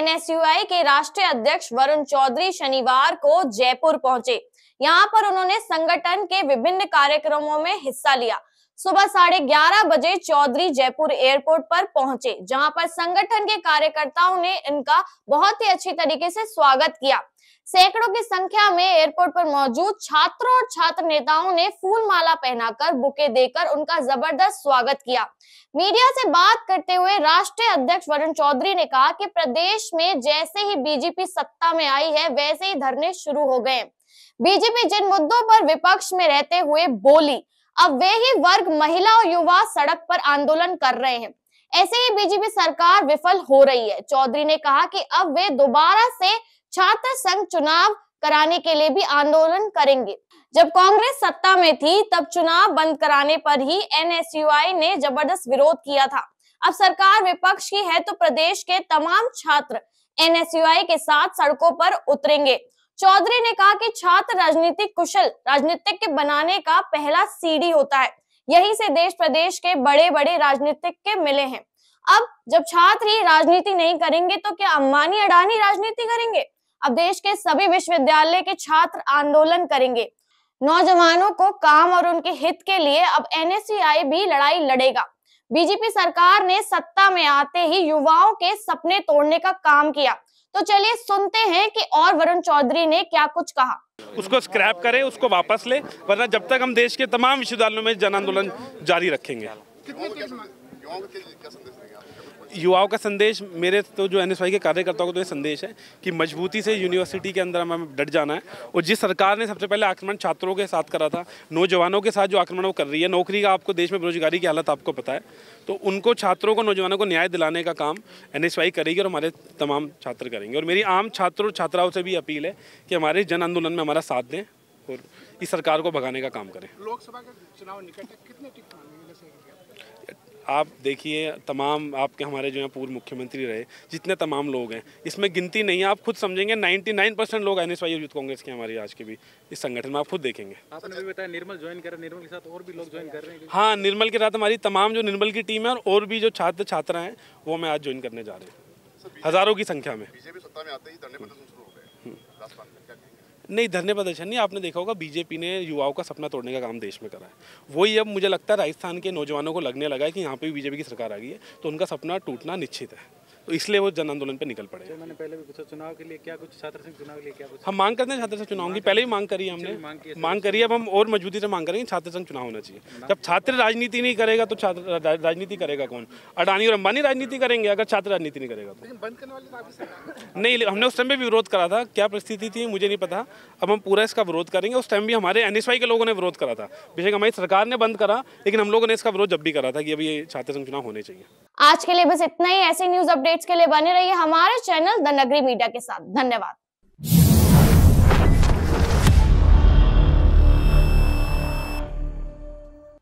NSUI के राष्ट्रीय अध्यक्ष वरुण चौधरी शनिवार को जयपुर पहुंचे यहां पर उन्होंने संगठन के विभिन्न कार्यक्रमों में हिस्सा लिया सुबह साढ़े ग्यारह बजे चौधरी जयपुर एयरपोर्ट पर पहुंचे जहां पर संगठन के कार्यकर्ताओं ने इनका बहुत ही अच्छी तरीके से स्वागत किया सैकड़ों की संख्या में एयरपोर्ट पर मौजूद छात्रों और छात्र नेताओं ने फूल माला पहनाकर बुके देकर उनका जबरदस्त स्वागत किया मीडिया से बात करते हुए राष्ट्रीय अध्यक्ष वरुण चौधरी ने कहा कि प्रदेश में जैसे ही बीजेपी सत्ता में आई है वैसे ही धरने शुरू हो गए बीजेपी जिन मुद्दों पर विपक्ष में रहते हुए बोली अब वे ही वर्ग महिला और युवा सड़क पर आंदोलन कर रहे हैं ऐसे ही बीजेपी सरकार विफल हो रही है चौधरी ने कहा कि अब वे दोबारा से छात्र संघ चुनाव कराने के लिए भी आंदोलन करेंगे जब कांग्रेस सत्ता में थी तब चुनाव बंद कराने पर ही एनएसयूआई ने जबरदस्त विरोध किया था अब सरकार विपक्ष की है तो प्रदेश के तमाम छात्र एनएसयूआई के साथ सड़कों पर उतरेंगे चौधरी ने कहा कि छात्र राजनीतिक कुशल राजनीतिक बनाने का पहला सीढ़ी होता है यही से देश प्रदेश के बड़े बड़े राजनीतिक के मिले हैं अब जब छात्र ही राजनीति नहीं करेंगे तो क्या अम्बानी अडानी राजनीति करेंगे अब देश के सभी विश्वविद्यालय के छात्र आंदोलन करेंगे नौजवानों को काम और उनके हित के लिए अब एनएससीआई भी लड़ाई लड़ेगा बीजेपी सरकार ने सत्ता में आते ही युवाओं के सपने तोड़ने का काम किया तो चलिए सुनते हैं कि और वरुण चौधरी ने क्या कुछ कहा उसको स्क्रैप करें उसको वापस ले वरना जब तक हम देश के तमाम विश्वविद्यालयों में जन आंदोलन जारी रखेंगे युवाओं का संदेश मेरे तो जो एन के कार्यकर्ताओं को तो ये संदेश है कि मजबूती से यूनिवर्सिटी के अंदर हमें डट जाना है और जिस सरकार ने सबसे पहले आक्रमण छात्रों के साथ करा था नौजवानों के साथ जो आक्रमण वो कर रही है नौकरी का आपको देश में बेरोजगारी की हालत आपको पता है तो उनको छात्रों को नौजवानों को न्याय दिलाने का काम एन करेगी और हमारे तमाम छात्र करेंगे और मेरी आम छात्रों छात्राओं से भी अपील है कि हमारे जन आंदोलन में हमारा साथ दें और इस सरकार को भगाने का काम करें लोकसभा का चुनाव निकट है कितने आप देखिए तमाम आपके हमारे जो हैं पूर्व मुख्यमंत्री रहे जितने तमाम लोग हैं इसमें गिनती नहीं है आप खुद समझेंगे 99 परसेंट लोग एन एस यूथ कांग्रेस के हमारे आज के भी इस संगठन में आप खुद देखेंगे आपने भी बताया निर्मल ज्वाइन कर रहे निर्मल के साथ और भी लोग ज्वाइन कर रहे हैं हाँ निर्मल के साथ हमारी तमाम जो निर्मल की टीम है और, और भी जो छात्र छात्रा हैं वो हमें आज ज्वाइन करने जा रहे हैं हज़ारों की संख्या में बीजेपी सत्ता में आते ही नहीं धरने प्रदर्शन नहीं आपने देखा होगा बीजेपी ने युवाओं का सपना तोड़ने का काम देश में करा है वही अब मुझे लगता है राजस्थान के नौजवानों को लगने लगा है कि यहाँ पर भी बीजेपी की सरकार आ गई है तो उनका सपना टूटना निश्चित है तो इसलिए वो जन आंदोलन पर निकल पड़े तो मैंने पहले भी पूछा चुनाव के लिए क्या कुछ छात्र संघ चुनाव के लिए क्या कुछ हम मांग करते हैं छात्र संघ चुनाव की पहले भी मांग करी हमने मांग करी अब हम और मजबूती से मांग करेंगे छात्र संघ चुनाव होना चाहिए जब छात्र राजनीति नहीं करेगा तो छात्र राजनीति करेगा कौन अडानी और अंबानी राजनीति करेंगे अगर छात्र राजनीति नहीं करेगा तो, तो नहीं हमने उस टाइम भी विरोध करा था क्या परिस्थिति थी मुझे नहीं पता अब हम पूरा इसका विरोध करेंगे उस टाइम भी हमारे एन के लोगों ने विरोध करा था बेशक हमारी सरकार ने बंद करा लेकिन हम लोगों ने इसका विरोध जब भी करा था कि अभी ये छात्र संघ चुनाव होने चाहिए आज के लिए बस इतना ही ऐसे न्यूज अपडेट्स के लिए बने रहिए हमारे चैनल द नगरी मीडिया के साथ धन्यवाद